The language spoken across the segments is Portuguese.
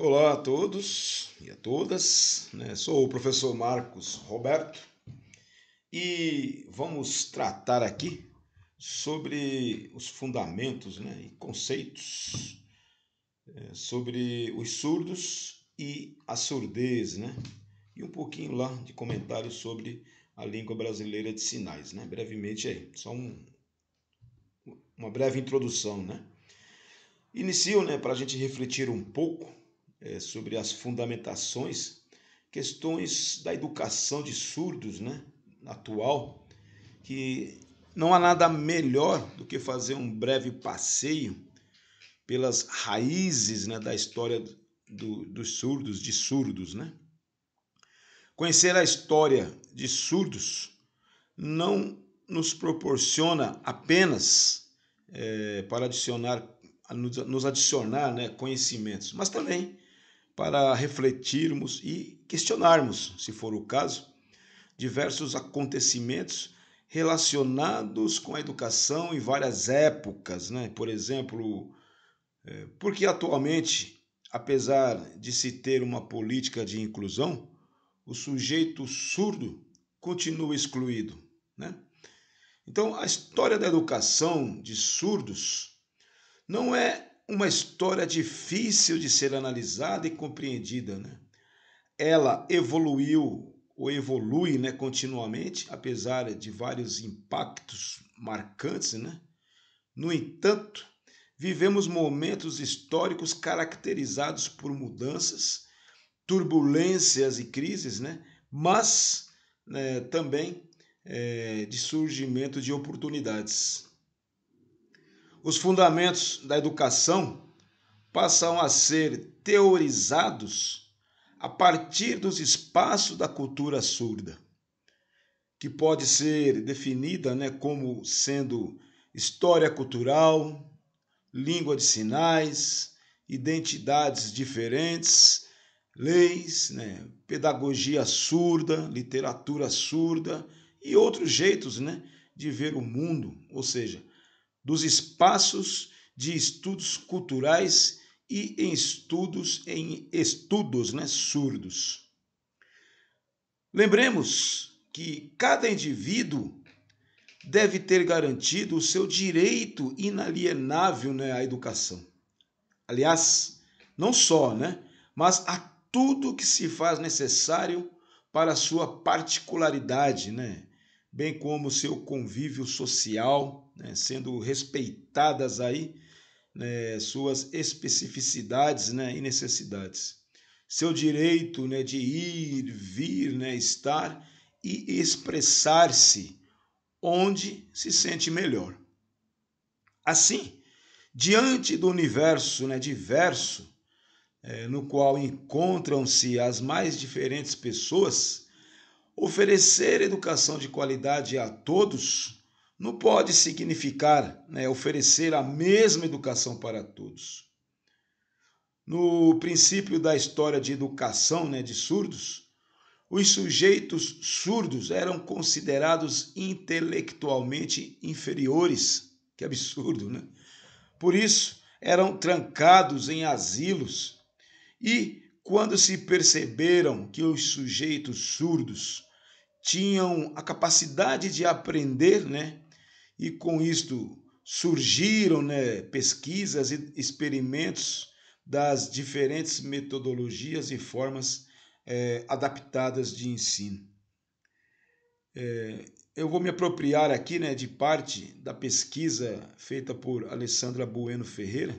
Olá a todos e a todas, né? sou o professor Marcos Roberto e vamos tratar aqui sobre os fundamentos né, e conceitos é, sobre os surdos e a surdez, né? E um pouquinho lá de comentário sobre a língua brasileira de sinais, né? Brevemente aí, só um, uma breve introdução, né? Inicio, né, para a gente refletir um pouco é, sobre as fundamentações, questões da educação de surdos, né, atual, que não há nada melhor do que fazer um breve passeio pelas raízes né, da história do, dos surdos, de surdos, né? Conhecer a história de surdos não nos proporciona apenas é, para adicionar, nos adicionar né, conhecimentos, mas também para refletirmos e questionarmos, se for o caso, diversos acontecimentos relacionados com a educação em várias épocas. Né? Por exemplo, é, porque atualmente, apesar de se ter uma política de inclusão, o sujeito surdo continua excluído. Né? Então, a história da educação de surdos não é uma história difícil de ser analisada e compreendida. Né? Ela evoluiu ou evolui né, continuamente, apesar de vários impactos marcantes. Né? No entanto, vivemos momentos históricos caracterizados por mudanças, turbulências e crises, né? mas né, também é, de surgimento de oportunidades os fundamentos da educação passam a ser teorizados a partir dos espaços da cultura surda, que pode ser definida né, como sendo história cultural, língua de sinais, identidades diferentes, leis, né, pedagogia surda, literatura surda e outros jeitos né, de ver o mundo, ou seja, dos espaços de estudos culturais e em estudos em estudos né, surdos. Lembremos que cada indivíduo deve ter garantido o seu direito inalienável né, à educação. Aliás, não só, né, mas a tudo que se faz necessário para a sua particularidade, né, bem como seu convívio social, né, sendo respeitadas aí né, suas especificidades né, e necessidades. Seu direito né, de ir, vir, né, estar e expressar-se onde se sente melhor. Assim, diante do universo né, diverso, é, no qual encontram-se as mais diferentes pessoas, Oferecer educação de qualidade a todos não pode significar né, oferecer a mesma educação para todos. No princípio da história de educação né, de surdos, os sujeitos surdos eram considerados intelectualmente inferiores. Que absurdo, né? Por isso, eram trancados em asilos. E, quando se perceberam que os sujeitos surdos tinham a capacidade de aprender, né? E com isto surgiram né, pesquisas e experimentos das diferentes metodologias e formas é, adaptadas de ensino. É, eu vou me apropriar aqui né, de parte da pesquisa feita por Alessandra Bueno Ferreira,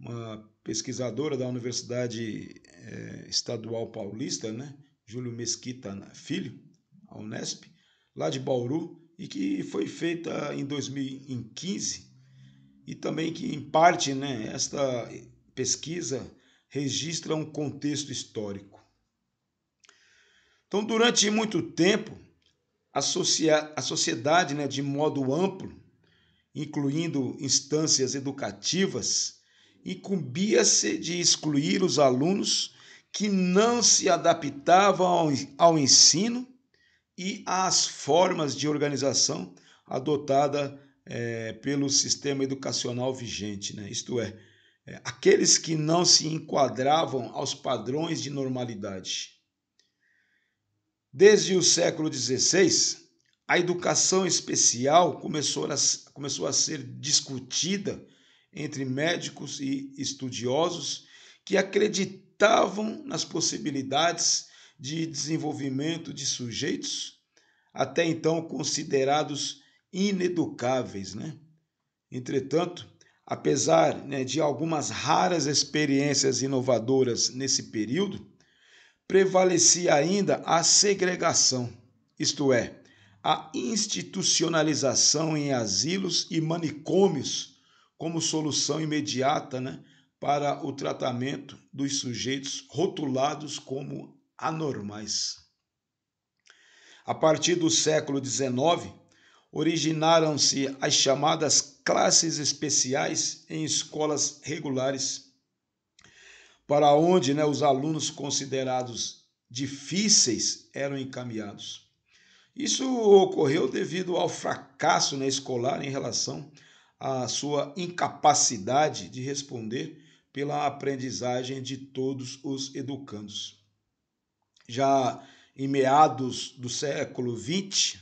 uma pesquisadora da Universidade é, Estadual Paulista, né, Júlio Mesquita Filho, a Unesp, lá de Bauru, e que foi feita em 2015, e também que, em parte, né, esta pesquisa registra um contexto histórico. Então, durante muito tempo, a, a sociedade, né, de modo amplo, incluindo instâncias educativas, incumbia-se de excluir os alunos que não se adaptavam ao, ensino e as formas de organização adotada é, pelo sistema educacional vigente, né? isto é, é, aqueles que não se enquadravam aos padrões de normalidade. Desde o século XVI, a educação especial começou a, começou a ser discutida entre médicos e estudiosos que acreditavam nas possibilidades de desenvolvimento de sujeitos até então considerados ineducáveis. Né? Entretanto, apesar né, de algumas raras experiências inovadoras nesse período, prevalecia ainda a segregação, isto é, a institucionalização em asilos e manicômios como solução imediata né, para o tratamento dos sujeitos rotulados como anormais. A partir do século XIX, originaram-se as chamadas classes especiais em escolas regulares, para onde né, os alunos considerados difíceis eram encaminhados. Isso ocorreu devido ao fracasso né, escolar em relação à sua incapacidade de responder pela aprendizagem de todos os educandos já em meados do século XX,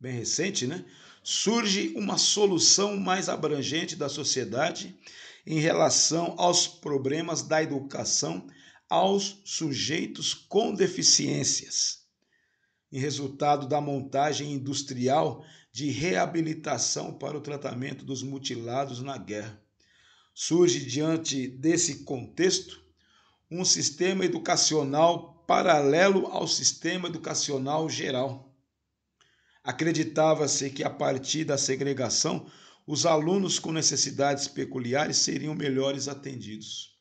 bem recente, né? surge uma solução mais abrangente da sociedade em relação aos problemas da educação aos sujeitos com deficiências, em resultado da montagem industrial de reabilitação para o tratamento dos mutilados na guerra. Surge diante desse contexto um sistema educacional paralelo ao sistema educacional geral. Acreditava-se que a partir da segregação, os alunos com necessidades peculiares seriam melhores atendidos.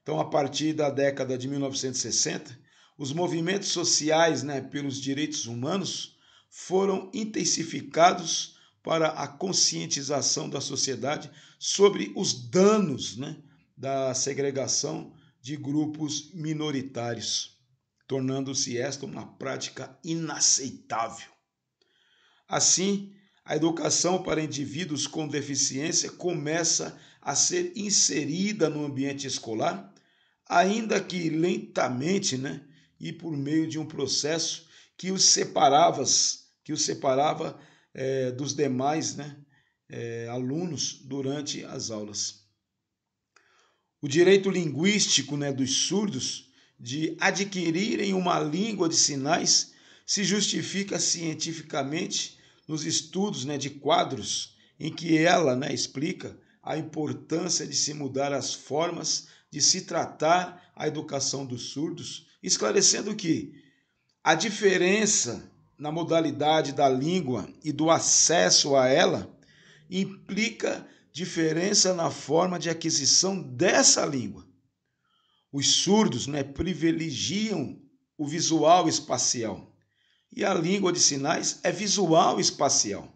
Então, a partir da década de 1960, os movimentos sociais né, pelos direitos humanos foram intensificados para a conscientização da sociedade sobre os danos né, da segregação de grupos minoritários, tornando-se esta uma prática inaceitável. Assim, a educação para indivíduos com deficiência começa a ser inserida no ambiente escolar, ainda que lentamente, né, e por meio de um processo que os separava, que os separava é, dos demais né, é, alunos durante as aulas o direito linguístico né, dos surdos de adquirirem uma língua de sinais se justifica cientificamente nos estudos né, de quadros em que ela né, explica a importância de se mudar as formas de se tratar a educação dos surdos, esclarecendo que a diferença na modalidade da língua e do acesso a ela implica diferença na forma de aquisição dessa língua. Os surdos né, privilegiam o visual espacial e a língua de sinais é visual espacial.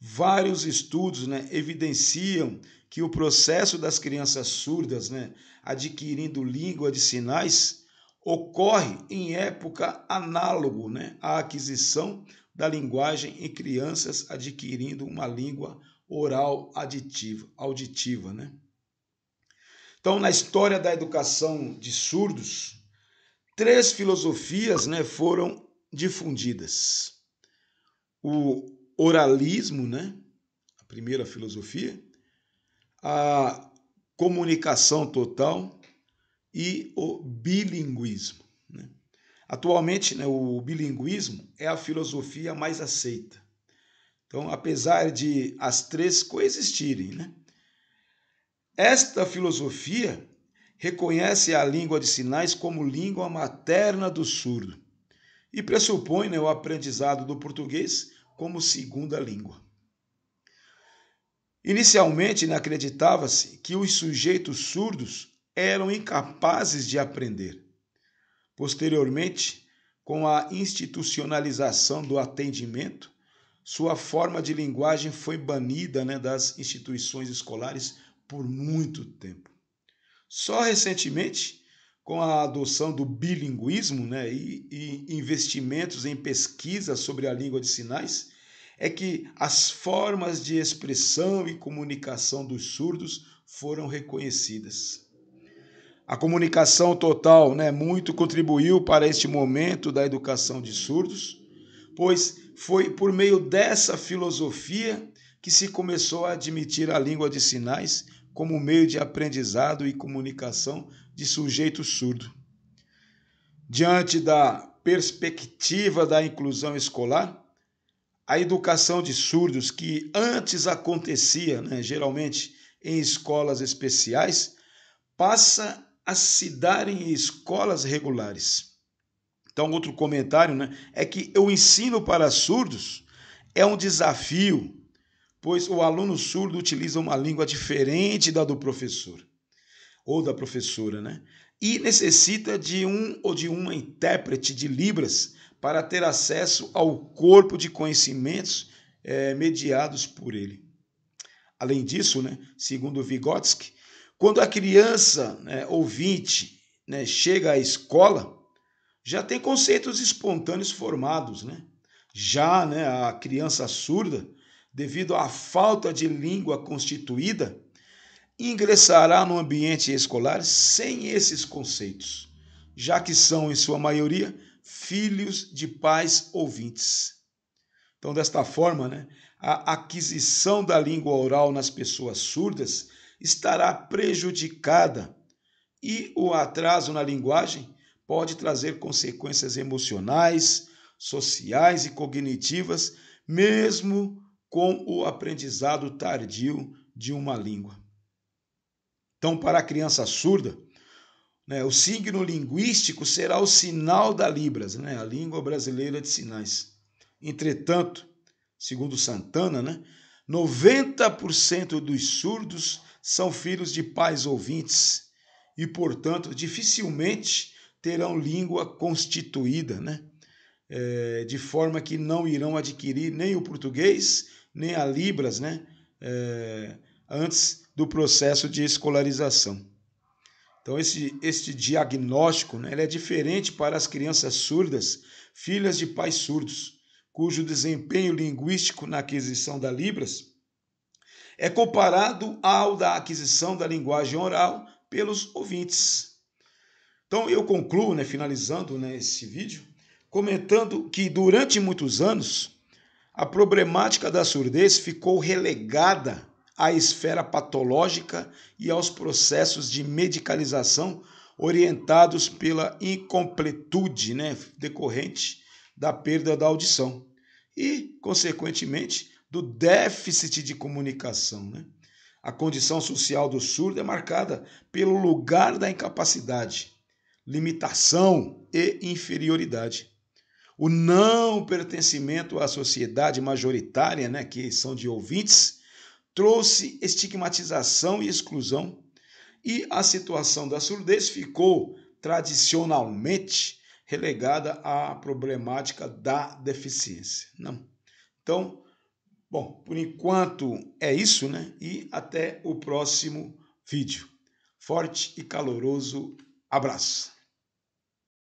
Vários estudos né, evidenciam que o processo das crianças surdas né, adquirindo língua de sinais ocorre em época análogo né, à aquisição da linguagem em crianças adquirindo uma língua oral aditiva, auditiva, né? Então, na história da educação de surdos, três filosofias né, foram difundidas. O oralismo, né, a primeira filosofia, a comunicação total e o bilinguismo. Né? Atualmente, né, o bilinguismo é a filosofia mais aceita então, apesar de as três coexistirem, né? Esta filosofia reconhece a língua de sinais como língua materna do surdo e pressupõe né, o aprendizado do português como segunda língua. Inicialmente, né, acreditava-se que os sujeitos surdos eram incapazes de aprender. Posteriormente, com a institucionalização do atendimento, sua forma de linguagem foi banida né, das instituições escolares por muito tempo. Só recentemente, com a adoção do bilinguismo né, e, e investimentos em pesquisa sobre a língua de sinais, é que as formas de expressão e comunicação dos surdos foram reconhecidas. A comunicação total né, muito contribuiu para este momento da educação de surdos, pois foi por meio dessa filosofia que se começou a admitir a língua de sinais como meio de aprendizado e comunicação de sujeito surdo. Diante da perspectiva da inclusão escolar, a educação de surdos, que antes acontecia, né, geralmente em escolas especiais, passa a se dar em escolas regulares. Então, outro comentário né, é que o ensino para surdos é um desafio, pois o aluno surdo utiliza uma língua diferente da do professor ou da professora, né? E necessita de um ou de uma intérprete de Libras para ter acesso ao corpo de conhecimentos é, mediados por ele. Além disso, né, segundo Vygotsky, quando a criança né, ouvinte né, chega à escola, já tem conceitos espontâneos formados, né? Já né, a criança surda, devido à falta de língua constituída, ingressará no ambiente escolar sem esses conceitos, já que são, em sua maioria, filhos de pais ouvintes. Então, desta forma, né, a aquisição da língua oral nas pessoas surdas estará prejudicada e o atraso na linguagem pode trazer consequências emocionais, sociais e cognitivas, mesmo com o aprendizado tardio de uma língua. Então, para a criança surda, né, o signo linguístico será o sinal da Libras, né, a língua brasileira de sinais. Entretanto, segundo Santana, né, 90% dos surdos são filhos de pais ouvintes e, portanto, dificilmente terão língua constituída, né? É, de forma que não irão adquirir nem o português, nem a Libras, né? É, antes do processo de escolarização. Então, esse, este diagnóstico né, ele é diferente para as crianças surdas, filhas de pais surdos, cujo desempenho linguístico na aquisição da Libras é comparado ao da aquisição da linguagem oral pelos ouvintes. Então eu concluo, né, finalizando né, esse vídeo, comentando que durante muitos anos a problemática da surdez ficou relegada à esfera patológica e aos processos de medicalização orientados pela incompletude né, decorrente da perda da audição e, consequentemente, do déficit de comunicação. Né? A condição social do surdo é marcada pelo lugar da incapacidade limitação e inferioridade. O não pertencimento à sociedade majoritária, né, que são de ouvintes, trouxe estigmatização e exclusão, e a situação da surdez ficou tradicionalmente relegada à problemática da deficiência. Não. Então, bom, por enquanto é isso, né? E até o próximo vídeo. Forte e caloroso abraço.